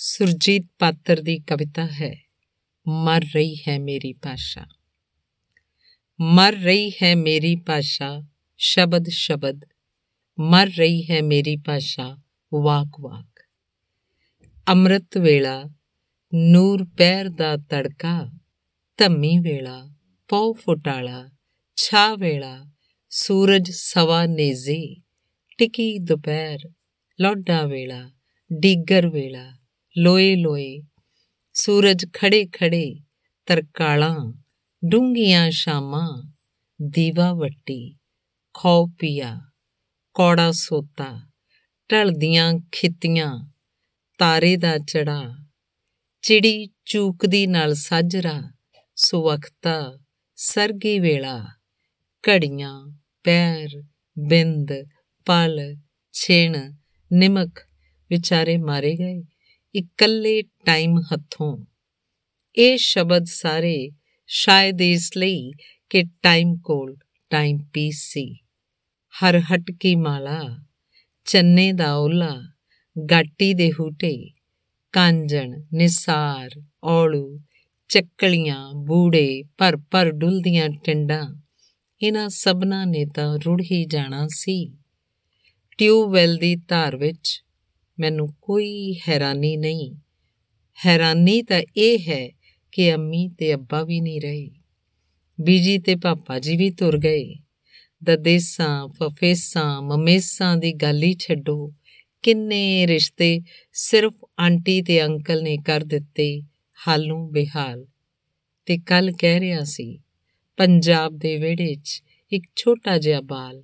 ਸੁਰਜੀਤ ਪਾਤਰ ਦੀ ਕਵਿਤਾ ਹੈ ਮਰ ਰਹੀ ਹੈ ਮੇਰੀ ਭਾਸ਼ਾ ਮਰ ਰਹੀ ਹੈ ਮੇਰੀ ਭਾਸ਼ਾ ਸ਼ਬਦ ਸ਼ਬਦ ਮਰ ਰਹੀ ਹੈ ਮੇਰੀ ਭਾਸ਼ਾ ਵਾਕ ਵਾਕ ਅੰਮ੍ਰਿਤ ਵੇਲਾ ਨੂਰ ਪੈਰ ਦਾ ਤੜਕਾ ਧੰਮੀ ਵੇਲਾ ਪਉ ਫੁਟਾਲਾ ਛਾ ਵੇਲਾ ਸੂਰਜ ਸਵਾ ਨੇਜ਼ੀ ਟਿਕੀ ਦੁਪਹਿਰ ਲੋਡਾ ਵੇਲਾ ਡਿੱਗਰ ਵੇਲਾ ਲੋਏ ਲੋਏ ਸੂਰਜ ਖੜੇ ਖੜੇ ਤਰਕਾਲਾਂ ਡੂੰਗੀਆਂ ਸ਼ਾਮਾਂ ਦੀਵਾ ਵੱਟੀ ਖੌ ਪੀਆ ਕੋੜਾ ਸੋਤਾ ਟਲਦੀਆਂ ਖਿੱਤੀਆਂ ਤਾਰੇ ਦਾ ਚੜਾ ਚਿੜੀ ਚੂਕਦੀ ਨਾਲ ਸਾਜਰਾ ਸੁਵਖਤਾ ਸਰਗੀ ਵੇਲਾ ਘੜੀਆਂ ਪੈਰ ਬਿੰਦ ਪਲ ਛੇਣ ਨਿਮਕ ਵਿਚਾਰੇ ਮਾਰੇ ਗਏ ਇਕੱਲੇ ਟਾਈਮ ਹੱਥੋਂ ਇਹ ਸ਼ਬਦ ਸਾਰੇ ਸ਼ਾਇਦ ਇਸ ਲਈ ਕਿ ਟਾਈਮ ਕੋਲ ਟਾਈਮ ਪੀਸ ਸੀ ਹਰ ਹਟਕੀ ਮਾਲਾ ਚੰਨੇ ਦਾ ਓਲਾ ਗਾਟੀ ਦੇ ਹੂਟੇ ਕਾਂਜਣ ਨਿਸਾਰ ਔਲੂ ਚੱਕਲੀਆਂ ਬੂੜੇ ਪਰ ਪਰ ਡੁੱਲਦੀਆਂ ਟਿੰਡਾਂ ਇਹਨਾਂ ਸਭਨਾ ਨੇ ਤਾਂ ਰੁੜ ਹੀ ਜਾਣਾ ਸੀ ਟਿਊਬਵੈਲ ਦੀ ਧਾਰ ਵਿੱਚ ਮੈਨੂੰ ਕੋਈ ਹੈਰਾਨੀ ਨਹੀਂ ਹੈਰਾਨੀ ਤਾਂ ਇਹ ਹੈ ਕਿ ਅੰਮੀ ਤੇ ਅੱਬਾ ਵੀ ਨਹੀਂ ਰਹੇ ਬੀਜੀ ਤੇ ਪਾਪਾ ਜੀ ਵੀ ਤੁਰ ਗਏ ਦਦੇਸਾਂ ਫਫੇਸਾਂ ਮਮੇਸਾਂ ਦੀ ਗੱਲ ਹੀ ਛੱਡੋ ਕਿੰਨੇ ਰਿਸ਼ਤੇ ਸਿਰਫ ਆਂਟੀ ਤੇ ਅੰਕਲ ਨੇ ਕਰ ਦਿੱਤੇ ਹਾਲੋਂ ਬਿਹਾਲ ਤੇ ਕੱਲ ਕਹਿ ਰਿਹਾ ਸੀ ਪੰਜਾਬ ਦੇ ਵਿਹੜੇ 'ਚ ਇੱਕ ਛੋਟਾ ਜਿਹਾ ਬਾਲ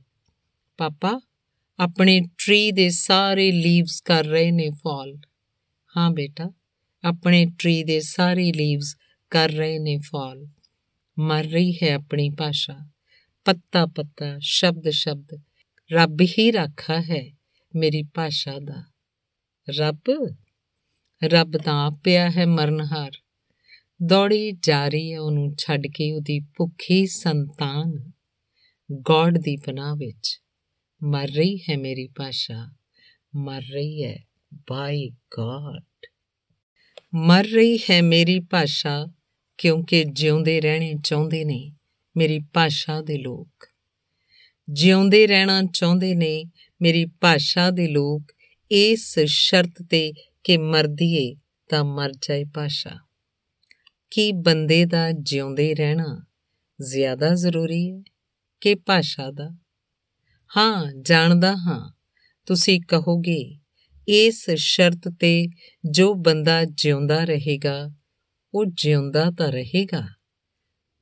ਪਾਪਾ ਆਪਣੇ ਟਰੀ ਦੇ ਸਾਰੇ ਲੀਵਸ ਕਰ ਰਹੇ ਨੇ ਫਾਲ ਹਾਂ ਬੇਟਾ ਆਪਣੇ ਟਰੀ ਦੇ ਸਾਰੇ ਲੀਵਸ ਕਰ ਰਹੇ ਨੇ ਫਾਲ ਮਰ ਰਹੀ ਹੈ ਆਪਣੀ ਭਾਸ਼ਾ ਪੱਤਾ ਪੱਤਾ ਸ਼ਬਦ ਸ਼ਬਦ ਰੱਬ ਹੀ ਰੱਖਾ ਹੈ ਮੇਰੀ ਭਾਸ਼ਾ ਦਾ ਰੱਬ ਰੱਬ ਤਾਂ ਪਿਆ ਹੈ ਮਰਨਹਾਰ ਦੌੜੀ ਜਾ ਰਹੀ ਹੈ ਉਹਨੂੰ ਛੱਡ ਕੇ ਉਹਦੀ ਭੁੱਖੀ ਸੰਤਾਨ ਗੋਡ ਦੀ ਪਨਾਹ ਵਿੱਚ ਮਰ ਰਹੀ ਹੈ ਮੇਰੀ ਭਾਸ਼ਾ ਮਰ ਰਹੀ ਹੈ ਬਾਈ ਗੋਡ ਮਰ ਰਹੀ ਹੈ ਮੇਰੀ ਭਾਸ਼ਾ ਕਿਉਂਕਿ ਜਿਉਂਦੇ ਰਹਿਣੇ ਚਾਹੁੰਦੇ ਨੇ ਮੇਰੀ ਭਾਸ਼ਾ ਦੇ ਲੋਕ ਜਿਉਂਦੇ ਰਹਿਣਾ ਚਾਹੁੰਦੇ ਨੇ ਮੇਰੀ ਭਾਸ਼ਾ ਦੇ ਲੋਕ ਇਸ ਸ਼ਰਤ ਤੇ ਕਿ ਮਰਦੀਏ ਤਾਂ ਮਰ ਜਾਏ ਭਾਸ਼ਾ ਕੀ ਬੰਦੇ ਦਾ ਜਿਉਂਦੇ ਰਹਿਣਾ ਜ਼ਿਆਦਾ ਜ਼ਰੂਰੀ ਹੈ ਕਿ ਭਾਸ਼ਾ ਦਾ ਹਾਂ ਜਾਣਦਾ ਹਾਂ ਤੁਸੀਂ ਕਹੋਗੇ ਇਸ ਸ਼ਰਤ ਤੇ ਜੋ ਬੰਦਾ ਜਿਉਂਦਾ ਰਹੇਗਾ ਉਹ ਜਿਉਂਦਾ ਤਾਂ ਰਹੇਗਾ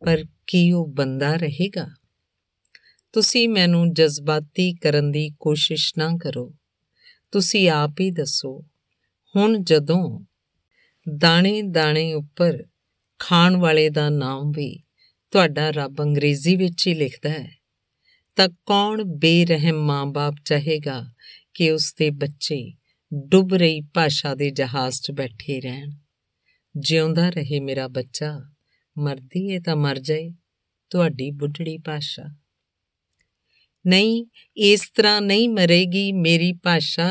ਪਰ ਕੀ ਉਹ ਬੰਦਾ ਰਹੇਗਾ ਤੁਸੀਂ ਮੈਨੂੰ ਜਜ਼ਬਾਤੀ ਕਰਨ ਦੀ ਕੋਸ਼ਿਸ਼ ਨਾ ਕਰੋ ਤੁਸੀਂ ਆਪ ਹੀ ਦੱਸੋ ਹੁਣ ਜਦੋਂ ਦਾਣੇ ਦਾਣੇ ਉੱਪਰ ਖਾਣ ਵਾਲੇ ਦਾ ਨਾਮ ਵੀ ਤੁਹਾਡਾ ਰੱਬ ਅੰਗਰੇਜ਼ੀ ਵਿੱਚ ਹੀ ਲਿਖਦਾ ਹੈ ਤਾਂ ਕੌਣ ਬੇਰਹਿਮ ਮਾਂ-ਬਾਪ ਚਾਹੇਗਾ ਕਿ ਉਸ ਦੇ ਬੱਚੇ ਡੁੱਬ ਰਹੀ ਭਾਸ਼ਾ ਦੇ ਜਹਾਜ਼ 'ਚ ਬੈਠੇ ਰਹਿਣ ਜਿਉਂਦਾ ਰਹੇ ਮੇਰਾ ਬੱਚਾ ਮਰਦੀ ਏ ਤਾਂ ਮਰ ਜਾਏ ਤੁਹਾਡੀ ਬੁੱਢੜੀ ਭਾਸ਼ਾ ਨਹੀਂ ਇਸ ਤਰ੍ਹਾਂ ਨਹੀਂ ਮਰੇਗੀ ਮੇਰੀ ਭਾਸ਼ਾ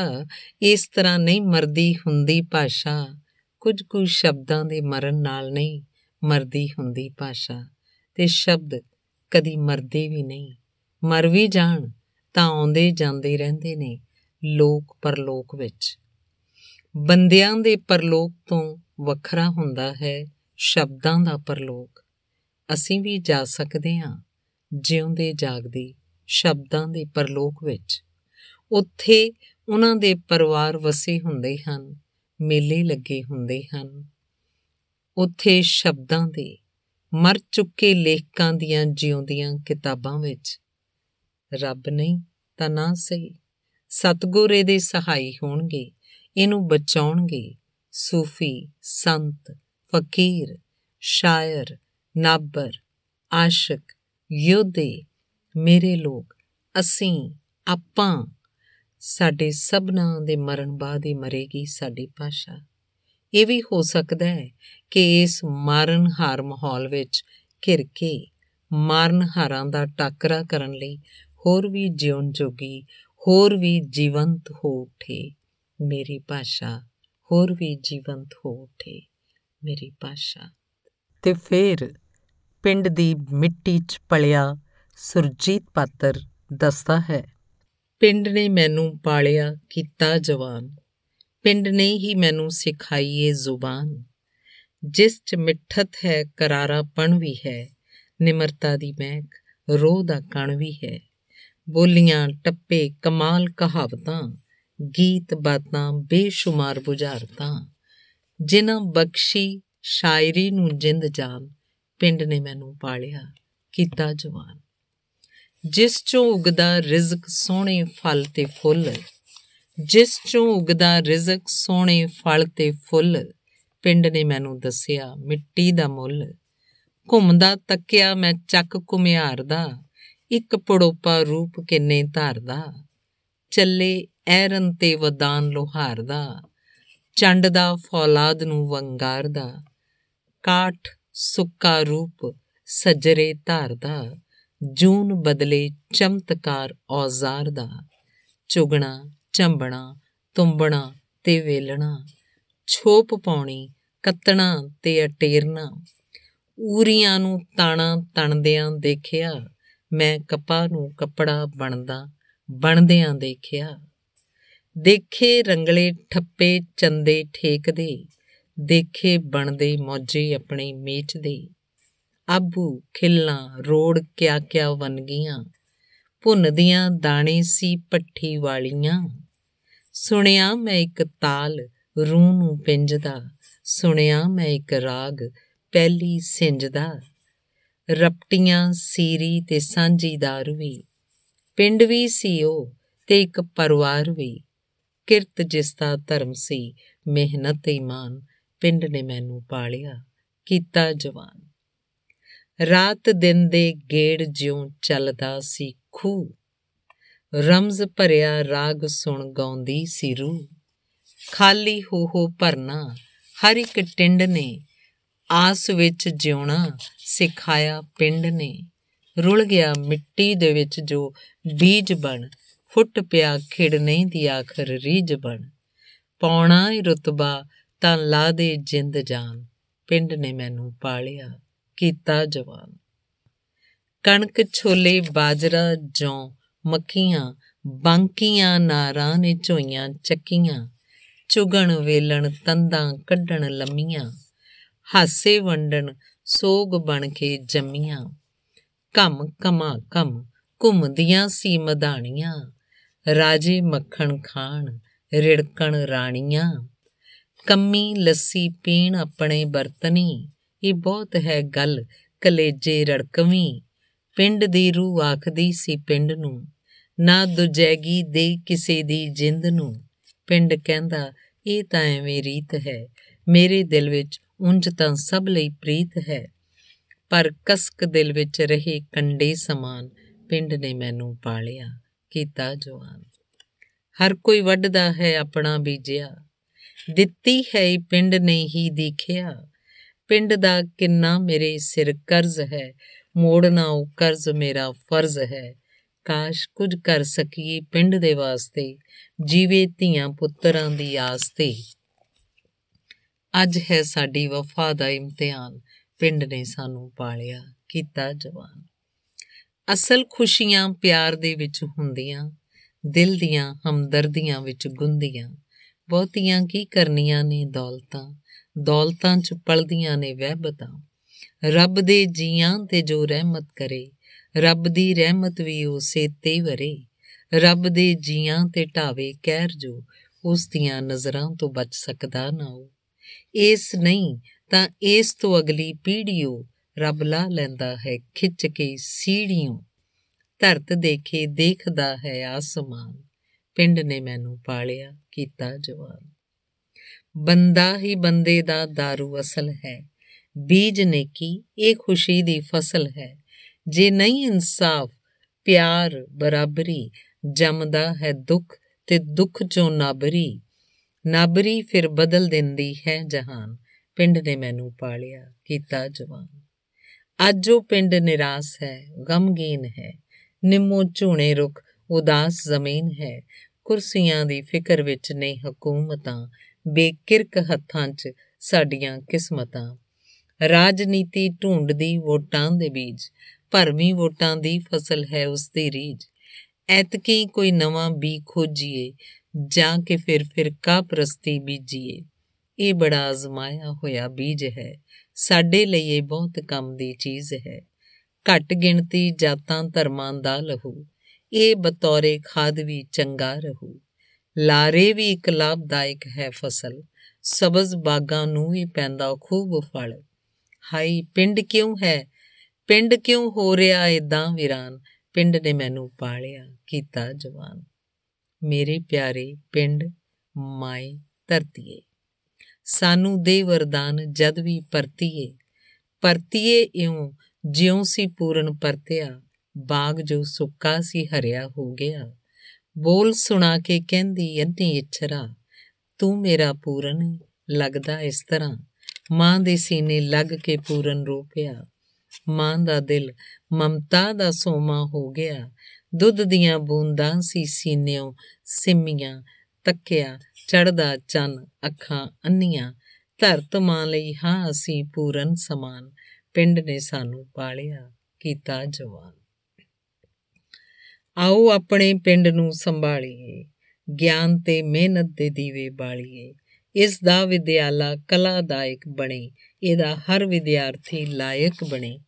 ਇਸ ਤਰ੍ਹਾਂ ਨਹੀਂ ਮਰਦੀ ਹੁੰਦੀ ਭਾਸ਼ਾ ਕੁਝ ਕੁ ਸ਼ਬਦਾਂ ਦੇ ਮਰਨ ਨਾਲ ਨਹੀਂ ਮਰਦੀ ਹੁੰਦੀ ਭਾਸ਼ਾ ਤੇ ਸ਼ਬਦ ਕਦੀ ਮਰਦੇ ਵੀ ਨਹੀਂ ਮਰ ਵੀ ਜਾਣ ਤਾਂ ਆਉਂਦੇ ਜਾਂਦੇ ਰਹਿੰਦੇ ਨੇ ਲੋਕ ਪਰਲੋਕ ਵਿੱਚ ਬੰਦਿਆਂ ਦੇ ਪਰਲੋਕ ਤੋਂ ਵੱਖਰਾ ਹੁੰਦਾ ਹੈ ਸ਼ਬਦਾਂ ਦਾ ਪਰਲੋਕ ਅਸੀਂ ਵੀ ਜਾ ਸਕਦੇ ਹਾਂ ਜਿਉਂਦੇ ਜਾਗਦੇ ਸ਼ਬਦਾਂ ਦੇ ਪਰਲੋਕ ਵਿੱਚ ਉੱਥੇ ਉਹਨਾਂ ਦੇ ਪਰਿਵਾਰ ਵਸੇ ਹੁੰਦੇ ਹਨ ਮੇਲੇ ਲੱਗੇ ਹੁੰਦੇ ਹਨ ਉੱਥੇ ਸ਼ਬਦਾਂ ਦੇ ਮਰ ਚੁੱਕੇ ਲੇਖਕਾਂ ਦੀਆਂ ਜਿਉਂਦੀਆਂ ਕਿਤਾਬਾਂ ਵਿੱਚ ਰੱਬ ਨਹੀਂ ਤਾਂ ਨਾ ਸਹੀ ਸਤਗੁਰ ਇਹਦੇ ਸਹਾਈ ਹੋਣਗੇ ਇਹਨੂੰ ਬਚਾਉਣਗੇ ਸੂਫੀ ਸੰਤ ਫਕੀਰ ਸ਼ਾਇਰ ਨਾਬਰ ਆਸ਼ਿਕ ਯੋਧੇ ਮੇਰੇ ਲੋਕ ਅਸੀਂ ਆਪਾਂ ਸਾਡੇ ਸਭਨਾਂ ਦੇ ਮਰਨ ਬਾਅਦ ਹੀ ਮਰੇਗੀ ਸਾਡੀ ਭਾਸ਼ਾ ਇਹ ਵੀ ਹੋ ਸਕਦਾ ਹੈ ਕਿ ਇਸ ਮਰਨ ਹਾਰ ਮਾਹੌਲ ਵਿੱਚ ਘਿਰ ਕੇ ਮਰਨ ਹਾਰਾਂ ਦਾ ਟੱਕਰਾ ਕਰਨ ਲਈ ਹੋਰ ਵੀ ਜਿਉਣ ਜੋਗੀ ਹੋਰ ਵੀ ਜੀਵੰਤ ਹੋ ਉਠੇ ਮੇਰੀ ਭਾਸ਼ਾ ਹੋਰ ਵੀ ਜੀਵੰਤ ਹੋ ਉਠੇ ਮੇਰੀ ਭਾਸ਼ਾ ਤੇ ਫੇਰ ਪਿੰਡ ਦੀ ਮਿੱਟੀ 'ਚ ਪਲਿਆ ਸੁਰਜੀਤ ਪਾਤਰ ਦੱਸਦਾ ਹੈ ਪਿੰਡ ਨੇ ਮੈਨੂੰ ਪਾਲਿਆ ਕੀਤਾ ਜਵਾਨ ਪਿੰਡ ਨੇ ਹੀ ਮੈਨੂੰ ਸਿਖਾਈ ਇਹ ਜ਼ੁਬਾਨ ਜਿਸ 'ਚ ਮਿੱਠਤ ਹੈ ਕਰਾਰਾਪਣ ਵੀ ਹੈ ਨਿਮਰਤਾ ਦੀ ਮਹਿਕ ਰੋਹ ਦਾ ਕਣ ਵੀ ਹੈ ਬੋਲੀਆਂ ਟੱਪੇ ਕਮਾਲ ਕਹਾਵਤਾਂ ਗੀਤ ਬਾਤਾਂ ਬੇਸ਼ੁਮਾਰ ਬੁਝਾਰਤਾਂ ਜਿਨ੍ਹਾਂ ਬਖਸ਼ੀ ਸ਼ਾਇਰੀ ਨੂੰ ਜਿੰਦ ਜਾਨ ਪਿੰਡ ਨੇ ਮੈਨੂੰ ਪਾਲਿਆ ਕੀਤਾ ਜਵਾਨ ਜਿਸ ਚੋਂ ਉਗਦਾ ਰਿਜ਼ਕ ਸੋਹਣੇ ਫਲ ਤੇ ਫੁੱਲ ਜਿਸ ਚੋਂ ਉਗਦਾ ਰਿਜ਼ਕ ਸੋਹਣੇ ਫਲ ਤੇ ਫੁੱਲ ਪਿੰਡ ਨੇ ਮੈਨੂੰ ਦੱਸਿਆ ਮਿੱਟੀ ਦਾ ਮੁੱਲ ਘੁੰਮਦਾ ਤੱਕਿਆ ਮੈਂ ਚੱਕ ਕੁਮਿਆਰ ਦਾ ਇੱਕ ਪੜੋਪਾ ਰੂਪ ਕਿੰਨੇ ਧਾਰਦਾ ਚੱਲੇ ਐਰਨ ਤੇ ਵਦਾਨ ਲੋਹਾਰ ਦਾ ਚੰਡ ਦਾ ਫੌਲਾਦ ਨੂੰ ਵੰਗਾਰ ਦਾ ਕਾਠ ਸੁੱਕਾ ਰੂਪ ਸਜਰੇ ਧਾਰਦਾ ਜੂਨ ਬਦਲੇ ਚਮਤਕਾਰ ਔਜ਼ਾਰ ਦਾ ਚੁਗਣਾ ਚੰਬਣਾ ਤੁੰਬਣਾ ਤੇ ਵੇਲਣਾ ਛੋਪ ਪਾਉਣੀ ਕੱਤਣਾ ਤੇ ਅਟੇਰਨਾ ਊਰੀਆਂ ਨੂੰ ਤਾਣਾ ਤਣਦਿਆਂ ਦੇਖਿਆ ਮੈਂ ਕਪਾਹ ਨੂੰ ਕਪੜਾ ਬਣਦਾ ਬਣਦਿਆਂ ਦੇਖਿਆ ਦੇਖੇ ਰੰਗਲੇ ਠੱਪੇ ਚੰਦੇ ਠੇਕਦੇ ਦੇਖੇ ਬਣਦੇ ਮੌਜੇ ਆਪਣੇ ਦੇ ਆਬੂ ਖਿੱਲਾਂ ਰੋੜ ਕਿਆ ਕਿਆ ਵਨ ਗਈਆਂ ਭੁੰਨਦੀਆਂ ਦਾਣੇ ਸੀ ਪੱਠੀ ਵਾਲੀਆਂ ਸੁਣਿਆ ਮੈਂ ਇੱਕ ਤਾਲ ਰੂਹ ਨੂੰ ਪਿੰਜਦਾ ਸੁਣਿਆ ਮੈਂ ਇੱਕ ਰਾਗ ਪਹਿਲੀ ਸਿੰਜਦਾ ਰਪਟੀਆਂ ਸੀਰੀ ਤੇ ਸਾਂਝੀਦਾਰ ਵੀ ਪਿੰਡ ਵੀ ਸੀ ਉਹ ਤੇ ਇੱਕ ਪਰਿਵਾਰ ਵੀ ਕਿਰਤ ਜਿਸ ਦਾ ਧਰਮ ਸੀ ਮਿਹਨਤ ਤੇ ਇਮਾਨ ਪਿੰਡ ਨੇ ਮੈਨੂੰ ਪਾਲਿਆ ਕੀਤਾ ਜਵਾਨ ਰਾਤ ਦਿਨ ਦੇ ਗੇੜ ਜਿਉਂ ਚੱਲਦਾ ਸੀ ਖੂ ਰਮਜ਼ ਭਰਿਆ ਰਾਗ ਸੁਣ ਗਾਉਂਦੀ ਸੀ ਰੂ ਖਾਲੀ ਹੋ ਹੋ ਭਰਨਾ ਹਰ ਇੱਕ ਟਿੰਡ ਨੇ ਆਸ ਵਿੱਚ ਜਿਉਣਾ ਸਿਖਾਇਆ ਪਿੰਡ ਨੇ ਰੁਲ ਗਿਆ ਮਿੱਟੀ ਦੇ ਵਿੱਚ ਜੋ ਬੀਜ ਬਣ ਫੁੱਟ ਪਿਆ ਖਿੜ ਨਹੀਂ ਦੀ ਆਖਰ ਰੀਜ ਬਣ ਪੌਣਾ ਹੀ ਰਤਬਾ ਤਾਂ ਲਾ ਦੇ ਜਿੰਦ ਜਾਨ ਪਿੰਡ ਨੇ ਮੈਨੂੰ ਪਾਲਿਆ ਕੀਤਾ ਜਵਾਨ ਕਣਕ ਛੋਲੇ ਬਾਜਰਾ ਜੋ ਮੱਕੀਆਂ ਬਾਂਕੀਆਂ ਨਾਰਾਂ ਨੇ ਝੋਈਆਂ ਚੱਕੀਆਂ ਚੁਗਣ ਵੇਲਣ ਤੰਦਾਂ ਕੱਢਣ ਲੰਮੀਆਂ ਹਾਸੇ ਵੰਡਣ ਸੋਗ ਬਣ ਕੇ ਜੰਮੀਆਂ ਕਮ ਕਮਾ ਕਮ ਘੁੰਮਦੀਆਂ ਸੀ ਮਦਾਨੀਆਂ ਰਾਜੇ ਮੱਖਣ ਖਾਣ ਰਿੜਕਣ ਰਾਣੀਆਂ ਕੰਮੀ ਲੱਸੀ ਪੀਣ ਆਪਣੇ ਬਰਤਨੀ ਇਹ ਬਹੁਤ ਹੈ ਗੱਲ ਕਲੇਜੇ ਰੜਕਵੀ ਪਿੰਡ ਦੀ ਰੂਹ ਆਖਦੀ ਸੀ ਪਿੰਡ ਨੂੰ ਨਾ ਦੁਜੈਗੀ ਦੇ ਕਿਸੇ ਦੀ ਜਿੰਦ ਨੂੰ ਪਿੰਡ ਕਹਿੰਦਾ ਇਹ ਤਾਂ ਐਵੇਂ ਰੀਤ ਹੈ ਮੇਰੇ ਦਿਲ ਵਿੱਚ ਉੰਜ ਤਾਂ ਸਭ ਲਈ ਪ੍ਰੀਤ ਹੈ ਪਰ ਕਸਕ ਦਿਲ ਵਿੱਚ ਰਹੇ ਕੰਡੇ ਸਮਾਨ ਪਿੰਡ ਨੇ ਮੈਨੂੰ ਪਾਲਿਆ ਕੀਤਾ ਜਵਾਨ ਹਰ ਕੋਈ ਵੱਡਦਾ ਹੈ ਆਪਣਾ ਬੀਜਿਆ ਦਿੱਤੀ ਹੈ ਪਿੰਡ ਨੇ ਹੀ ਦੇਖਿਆ ਪਿੰਡ ਦਾ ਕਿੰਨਾ ਮੇਰੇ ਸਿਰ ਕਰਜ਼ ਹੈ ਮੋੜਨਾ ਉਹ ਕਰਜ਼ ਮੇਰਾ ਫਰਜ਼ ਹੈ ਕਾਸ਼ ਕੁਝ ਕਰ ਸਕੀਏ ਪਿੰਡ ਦੇ ਵਾਸਤੇ ਜੀਵੇ ਧੀਆਂ ਪੁੱਤਰਾਂ ਦੀ ਆਸ ਤੇ ਅੱਜ ਹੈ ਸਾਡੀ ਵਫਾ ਦਾ ਇਮਤਿਹਾਨ ਪਿੰਡ ਨੇ ਸਾਨੂੰ ਪਾਲਿਆ ਕੀਤਾ ਜਵਾਨ ਅਸਲ ਖੁਸ਼ੀਆਂ ਪਿਆਰ ਦੇ ਵਿੱਚ ਹੁੰਦੀਆਂ ਦਿਲ ਦੀਆਂ ਹਮਦਰਦੀਆਂ ਵਿੱਚ ਗੁੰਦੀਆਂ ਬਹੁਤੀਆਂ ਕੀ ਕਰਨੀਆਂ ਨੇ ਦੌਲਤਾਂ ਦੌਲਤਾਂ 'ਚ ਪਲਦੀਆਂ ਨੇ ਵਹਿਬਤਾਂ ਰੱਬ ਦੇ ਜੀਆਂ ਤੇ ਜੋ ਰਹਿਮਤ ਕਰੇ ਰੱਬ ਦੀ ਰਹਿਮਤ ਵੀ ਉਸੇ ਤੇ ਵਰੇ ਰੱਬ ਦੇ ਜੀਆਂ ਤੇ ਢਾਵੇ ਕਹਿਰ ਜੋ ਉਸ ਦੀਆਂ ਨਜ਼ਰਾਂ ਤੋਂ ਬਚ ਸਕਦਾ ਨਾ ਹੋ ਇਸ ਨਹੀਂ ਤਾਂ ਇਸ ਤੋਂ ਅਗਲੀ ਪੀੜ੍ਹੀਓ ਰੱਬ ਲਾ ਲੈਂਦਾ ਹੈ ਖਿੱਚ ਕੇ ਸੀੜੀਆਂ ਧਰਤ ਦੇਖੇ ਦੇਖਦਾ ਹੈ ਆਸਮਾਨ ਪਿੰਡ ਨੇ ਮੈਨੂੰ ਪਾਲਿਆ ਕੀਤਾ ਜਵਾਨ ਬੰਦਾ ਹੀ ਬੰਦੇ ਦਾ दारू ਅਸਲ ਹੈ ਬੀਜ ਨੇ ਕੀ ਇਹ ਖੁਸ਼ੀ ਦੀ ਫਸਲ ਹੈ ਜੇ ਨਹੀਂ ਇਨਸਾਫ ਪਿਆਰ ਬਰਾਬਰੀ ਜੰਮਦਾ ਹੈ ਦੁੱਖ ਤੇ ਦੁੱਖ ਚੋਂ ਨਾਬਰੀ ਨਾਬਰੀ ਫਿਰ ਬਦਲ ਦਿੰਦੀ ਹੈ ਜਹਾਨ ਪਿੰਡ ਨੇ ਮੈਨੂੰ ਪਾਲਿਆ ਕੀਤਾ ਜਵਾਨ ਅੱਜ ਉਹ ਪਿੰਡ ਨਿਰਾਸ ਹੈ ਗਮਗੀਨ ਹੈ ਨਿੰਮੋ ਝੂਣੇ ਰੁਖ ਉਦਾਸ ਜ਼ਮੀਨ ਹੈ ਕੁਰਸੀਆਂ ਦੀ ਫਿਕਰ ਵਿੱਚ ਨੇ ਹਕੂਮਤਾਂ ਬੇਕਿਰਕ ਹੱਥਾਂ 'ਚ ਸਾਡੀਆਂ ਕਿਸਮਤਾਂ ਰਾਜਨੀਤੀ ਢੂੰਡਦੀ ਵੋਟਾਂ ਦੇ ਬੀਜ ਭਰਮੀ ਵੋਟਾਂ ਦੀ ਫਸਲ ਹੈ ਉਸ ਦੀ ਰੀਜ ਐਤਕੀ ਕੋਈ ਨਵਾਂ ਬੀ ਖੋਜੀਏ ਜਾਂ ਕਿ ਫਿਰ ਫਿਰਕਾ ਪ੍ਰਸਤੀ ਬੀਜੀਏ ਇਹ ਬੜਾ ਅਜ਼ਮਾਇਆ ਹੋਇਆ ਬੀਜ ਹੈ ਸਾਡੇ ਲਈ ਇਹ ਬਹੁਤ ਕੰਮ ਦੀ ਚੀਜ਼ ਹੈ ਘੱਟ ਗਿਣਤੀ ਜਾਤਾਂ ਧਰਮਾਂ ਦਾ ਲਹੂ ਇਹ ਬਤੌਰੇ ਖਾਦ ਵੀ ਚੰਗਾ ਰਹੂ ਲਾਰੇ ਵੀ ਇੱਕ ਲਾਭਦਾਇਕ ਹੈ ਫਸਲ ਸਬਜ਼ ਬਾਗਾਂ ਨੂੰ ਹੀ ਪੈਂਦਾ ਖੂਬ ਫਲ ਹਾਈ ਪਿੰਡ ਕਿਉਂ ਹੈ ਪਿੰਡ ਕਿਉਂ ਹੋ ਰਿਹਾ ਇਦਾਂ ਵਿਰਾਨ ਪਿੰਡ ਨੇ ਮੈਨੂੰ ਪਾਲਿਆ ਕੀਤਾ ਜਵਾਨ ਮੇਰੇ ਪਿਆਰੇ ਪਿੰਡ ਮਾਈ ਧਰਤੀਏ ਸਾਨੂੰ ਦੇ ਵਰਦਾਨ ਜਦ ਵੀ ਪਰਤੀਏ ਪਰਤੀਏ ਇਉਂ ਜਿਉਂ ਸੀ ਪੂਰਨ ਪਰਤਿਆ ਬਾਗ ਜੋ ਸੁੱਕਾ ਸੀ ਹਰਿਆ ਹੋ ਗਿਆ ਬੋਲ ਸੁਣਾ ਕੇ ਕਹਿੰਦੀ ਅੰਨੀ ਇਛਰਾ ਤੂੰ ਮੇਰਾ ਪੂਰਨ ਲੱਗਦਾ ਇਸ ਤਰ੍ਹਾਂ ਮਾਂ ਦੇ ਸੀਨੇ ਲੱਗ ਕੇ ਪੂਰਨ ਰੂਪਿਆ ਮਾਂ ਦਾ ਦਿਲ ਮਮਤਾ ਦਾ ਸੋਮਾ ਹੋ ਗਿਆ ਦੁੱਧ ਦੀਆਂ ਬੂੰਦਾਂ ਸੀ ਸੀਨਿਓਂ ਸਿਮੀਆਂ ਤੱਕਿਆ ਚੜਦਾ ਚੰਨ ਅੱਖਾਂ ਅੰਨੀਆਂ ਧਰਤ ਮਾਂ ਲਈ ਹਾਂ ਅਸੀਂ ਪੂਰਨ ਸਮਾਨ ਪਿੰਡ ਨੇ ਸਾਨੂੰ ਪਾਲਿਆ ਕੀਤਾ ਜਵਾਨ ਆਓ ਆਪਣੇ ਪਿੰਡ ਨੂੰ ਸੰਭਾਲੀਏ ਗਿਆਨ ਤੇ ਮਿਹਨਤ ਦੇ ਦੀਵੇ ਬਾਲੀਏ ਇਸ ਦਾ ਵਿਦਿਆਲਾ ਕਲਾਦਾਇਕ ਬਣੇ ਇਹਦਾ ਹਰ ਵਿਦਿਆਰਥੀ ਲਾਇਕ ਬਣੇ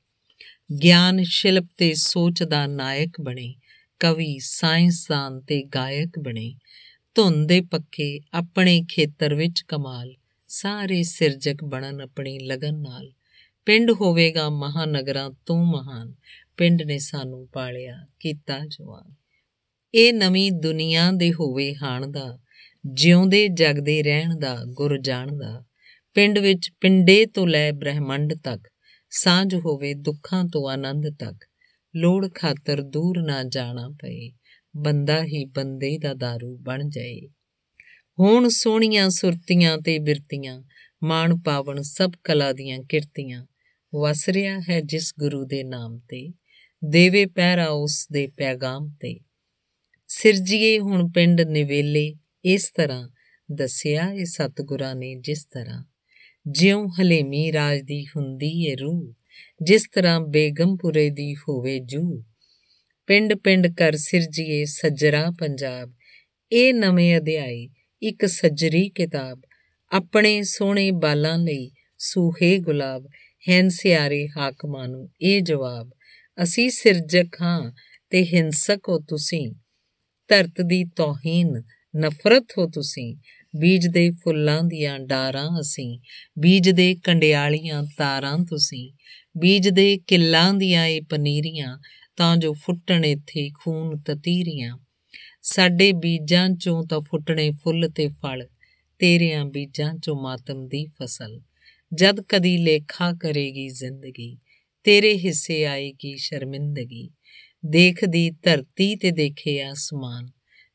ਗਿਆਨ ਸ਼ਿਲਪ ਤੇ ਸੋਚ ਦਾ ਨਾਇਕ ਬਣੇ ਕਵੀ ਸਾਇੰਸਦਾਨ ਤੇ ਗਾਇਕ ਬਣੇ ਧੁੰਦ ਦੇ ਪੱਕੇ ਆਪਣੇ ਖੇਤਰ ਵਿੱਚ ਕਮਾਲ ਸਾਰੇ ਸਿਰਜਕ ਬਣਨ ਆਪਣੀ ਲਗਨ ਨਾਲ ਪਿੰਡ ਹੋਵੇਗਾ ਮਹਾਨਗਰਾਂ ਤੋਂ ਮਹਾਨ ਪਿੰਡ ਨੇ ਸਾਨੂੰ ਪਾਲਿਆ ਕੀਤਾ ਜਵਾਨ ਇਹ ਨਵੀਂ ਦੁਨੀਆ ਦੇ ਹੋਵੇ ਹਾਣ ਦਾ ਜਿਉਂਦੇ ਜਗਦੇ ਰਹਿਣ ਦਾ ਗੁਰ ਜਾਣਦਾ ਪਿੰਡ ਵਿੱਚ ਪਿੰਡੇ ਤੋਂ ਲੈ ਬ੍ਰਹਿਮੰਡ ਤੱਕ ਸਾਂਝ ਹੋਵੇ ਦੁੱਖਾਂ ਤੋਂ ਆਨੰਦ ਤੱਕ ਲੋੜ ਖਾਤਰ ਦੂਰ ਨਾ ਜਾਣਾ ਪਏ ਬੰਦਾ ਹੀ ਬੰਦੇ ਦਾ दारू ਬਣ ਜਾਏ ਹੁਣ ਸੋਹਣੀਆਂ ਸੁਰਤੀਆਂ ਤੇ ਬਿਰਤੀਆਂ ਮਾਣ ਪਾਵਣ ਸਭ ਕਲਾ ਦੀਆਂ ਕਿਰਤੀਆਂ ਵਸ ਰਿਹਾ ਹੈ ਜਿਸ ਗੁਰੂ ਦੇ ਨਾਮ ਤੇ ਦੇਵੇ ਪਹਿਰਾ ਉਸ ਦੇ ਪੈਗਾਮ ਤੇ ਸਿਰਜੀਏ ਹੁਣ ਪਿੰਡ ਨਿਵੇਲੇ ਇਸ ਤਰ੍ਹਾਂ ਦੱਸਿਆ ਇਹ ਸਤਿਗੁਰਾਂ ਨੇ ਜਿਸ ਤਰ੍ਹਾਂ ਜਿਉਂ ਹਲੇਮੀ ਰਾਜ ਦੀ ਹੁੰਦੀ ਏ ਰੂਹ ਜਿਸ ਤਰ੍ਹਾਂ ਬੇਗਮਪੁਰੇ ਦੀ ਹੋਵੇ ਜੂ ਪਿੰਡ ਪਿੰਡ ਕਰ ਸਿਰਜੀਏ ਸੱਜਰਾ ਪੰਜਾਬ ਇਹ ਨਵੇਂ ਅਧਿਆਈ ਇੱਕ ਸੱਜਰੀ ਕਿਤਾਬ ਆਪਣੇ ਸੋਹਣੇ ਬਾਲਾਂ ਲਈ ਸੂਹੇ ਗੁਲਾਬ ਹੰਸਿਆਰੇ ਹਾਕਮਾਂ ਨੂੰ ਇਹ ਜਵਾਬ ਅਸੀਂ ਸਿਰਜਕ ਹਾਂ ਤੇ ਹਿੰਸਕ ਹੋ ਤੁਸੀਂ ਧਰਤ ਦੀ ਤੋਹੀਨ ਨਫ਼ਰਤ ਹੋ ਤੁਸੀਂ ਬੀਜ ਦੇ ਫੁੱਲਾਂ ਦੀਆਂ ਡਾਰਾਂ ਅਸੀਂ ਬੀਜ ਦੇ ਕੰਡਿਆਲੀਆਂ ਤਾਰਾਂ ਤੁਸੀਂ ਬੀਜ ਦੇ ਕਿੱਲਾਂ ਦੀਆਂ ਇਹ ਪਨੀਰੀਆਂ ਤਾਂ ਜੋ ਫੁੱਟਣ ਇੱਥੇ ਖੂਨ ਤਤੀਰੀਆਂ ਸਾਡੇ ਬੀਜਾਂ ਚੋਂ ਤਾਂ ਫੁੱਟਣੇ ਫੁੱਲ ਤੇ ਫਲ ਤੇਰਿਆਂ ਬੀਜਾਂ ਚੋਂ ਮਾਤਮ ਦੀ ਫਸਲ ਜਦ ਕਦੀ ਲੇਖਾ ਕਰੇਗੀ ਜ਼ਿੰਦਗੀ ਤੇਰੇ ਹਿੱਸੇ ਆਏਗੀ ਸ਼ਰਮਿੰਦਗੀ ਦੇਖਦੀ ਧਰਤੀ ਤੇ ਦੇਖੇ ਆਸਮਾਨ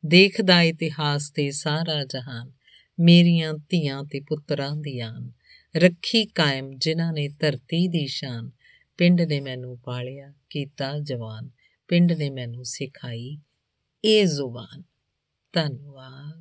ਦੇਖਦਾ ਇਤਿਹਾਸ ਤੇ ਸਾਰਾ ਜਹਾਨ ਮੇਰੀਆਂ ਧੀਆਂ ਤੇ ਪੁੱਤਰਾਂ ਦੀਆਂ ਰੱਖੀ ਕਾਇਮ ਜਿਨ੍ਹਾਂ ਨੇ ਧਰਤੀ ਦੀ ਸ਼ਾਨ ਪਿੰਡ ਨੇ ਮੈਨੂੰ ਪਾਲਿਆ ਕੀਤਾ ਜਵਾਨ ਪਿੰਡ ਨੇ ਮੈਨੂੰ ਸਿਖਾਈ ਇਹ ਜ਼ੁਬਾਨ ਧੰਨਵਾਦ